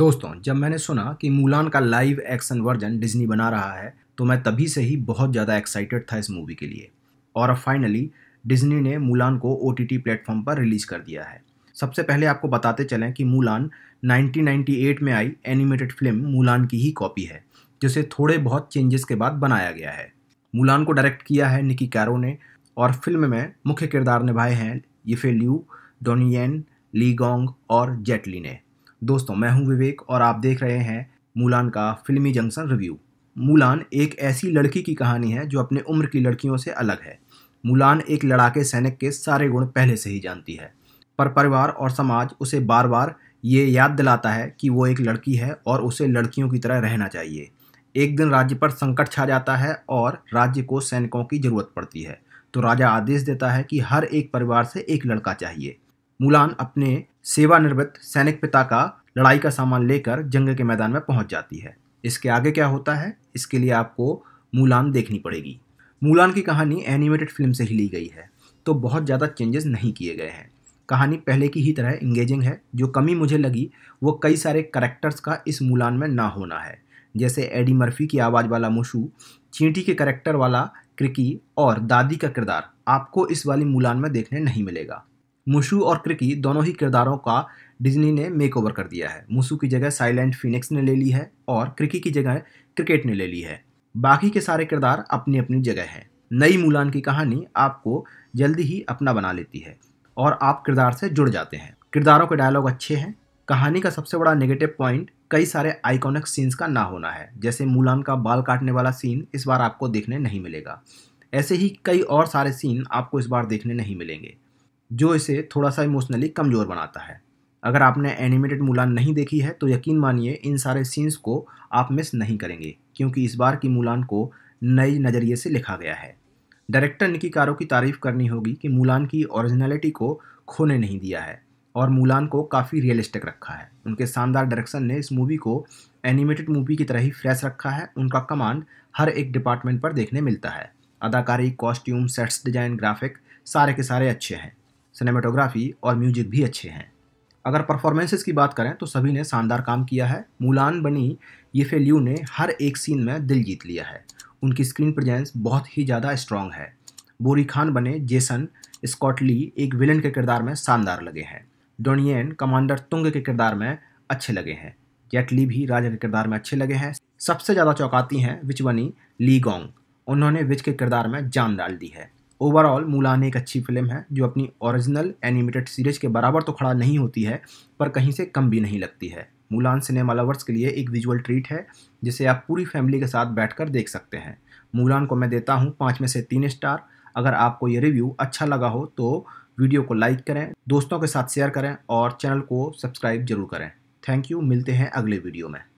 दोस्तों जब मैंने सुना कि मूलान का लाइव एक्शन वर्जन डिज्नी बना रहा है तो मैं तभी से ही बहुत ज़्यादा एक्साइटेड था इस मूवी के लिए और अब फाइनली डिज्नी ने मूलान को ओ टी प्लेटफॉर्म पर रिलीज़ कर दिया है सबसे पहले आपको बताते चलें कि मूलान 1998 में आई एनिमेटेड फिल्म मूलान की ही कॉपी है जिसे थोड़े बहुत चेंजेस के बाद बनाया गया है मूलान को डायरेक्ट किया है निकी कैरो ने और फिल्म में मुख्य किरदार निभाए हैं यिफे ल्यू डोनियन ली गोंग और जेटली ने दोस्तों मैं हूं विवेक और आप देख रहे हैं मूलान का फिल्मी जंक्शन रिव्यू मूलान एक ऐसी लड़की की कहानी है जो अपने उम्र की लड़कियों से अलग है मूलान एक लड़ाके सैनिक के सारे गुण पहले से ही जानती है पर परिवार और समाज उसे बार बार ये याद दिलाता है कि वो एक लड़की है और उसे लड़कियों की तरह रहना चाहिए एक दिन राज्य पर संकट छा जाता है और राज्य को सैनिकों की जरूरत पड़ती है तो राजा आदेश देता है कि हर एक परिवार से एक लड़का चाहिए मूलान अपने सेवानिवृत्त सैनिक पिता का लड़ाई का सामान लेकर जंग के मैदान में पहुंच जाती है इसके आगे क्या होता है इसके लिए आपको मूलान देखनी पड़ेगी मूलान की कहानी एनिमेटेड फिल्म से ही ली गई है तो बहुत ज़्यादा चेंजेस नहीं किए गए हैं कहानी पहले की ही तरह इंगेजिंग है जो कमी मुझे लगी वो कई सारे करेक्टर्स का इस मूलान में ना होना है जैसे एडी मर्फी की आवाज़ वाला मुशू चींटी के करेक्टर वाला क्रिकी और दादी का किरदार आपको इस वाली मूलान में देखने नहीं मिलेगा मुशु और क्रिकी दोनों ही किरदारों का डिज्नी ने मेक ओवर कर दिया है मुशु की जगह साइलेंट फिनिक्स ने ले ली है और क्रिकी की जगह क्रिकेट ने ले ली है बाकी के सारे किरदार अपनी अपनी जगह हैं नई मूलान की कहानी आपको जल्दी ही अपना बना लेती है और आप किरदार से जुड़ जाते हैं किरदारों के डायलॉग अच्छे हैं कहानी का सबसे बड़ा नेगेटिव पॉइंट कई सारे आइकॉनिक सीन्स का ना होना है जैसे मूलान का बाल काटने वाला सीन इस बार आपको देखने नहीं मिलेगा ऐसे ही कई और सारे सीन आपको इस बार देखने नहीं मिलेंगे जो इसे थोड़ा सा इमोशनली कमज़ोर बनाता है अगर आपने एनिमेटेड मुलान नहीं देखी है तो यकीन मानिए इन सारे सीन्स को आप मिस नहीं करेंगे क्योंकि इस बार की मुलान को नई नज़रिए से लिखा गया है डायरेक्टर निकी कारो की तारीफ करनी होगी कि मुलान की ओरिजिनलिटी को खोने नहीं दिया है और मुलान को काफ़ी रियलिस्टिक रखा है उनके शानदार डायरेक्शन ने इस मूवी को एनिमेटेड मूवी की तरह ही फ्रेश रखा है उनका कमांड हर एक डिपार्टमेंट पर देखने मिलता है अदाकारी कॉस्ट्यूम सेट्स डिजाइन ग्राफिक सारे के सारे अच्छे हैं सिनेमाटोग्राफी और म्यूजिक भी अच्छे हैं अगर परफॉर्मेंसेस की बात करें तो सभी ने शानदार काम किया है मूलान बनी ये ल्यू ने हर एक सीन में दिल जीत लिया है उनकी स्क्रीन प्रजेंस बहुत ही ज़्यादा स्ट्रॉन्ग है बोरी खान बने जेसन स्कॉटली एक विलन के किरदार में शानदार लगे हैं डोनियन कमांडर तुंग के किरदार में अच्छे लगे हैं जेटली भी राजा के किरदार में अच्छे लगे हैं सबसे ज़्यादा चौंकाती हैं विच बनी ली गोंग उन्होंने विच के किरदार में जान डाल दी है ओवरऑल मूलान एक अच्छी फिल्म है जो अपनी ओरिजिनल एनिमेटेड सीरीज के बराबर तो खड़ा नहीं होती है पर कहीं से कम भी नहीं लगती है मूलान सिनेमा लवर्स के लिए एक विजुअल ट्रीट है जिसे आप पूरी फैमिली के साथ बैठकर देख सकते हैं मूलान को मैं देता हूँ पाँच में से तीन स्टार अगर आपको ये रिव्यू अच्छा लगा हो तो वीडियो को लाइक करें दोस्तों के साथ शेयर करें और चैनल को सब्सक्राइब जरूर करें थैंक यू मिलते हैं अगले वीडियो में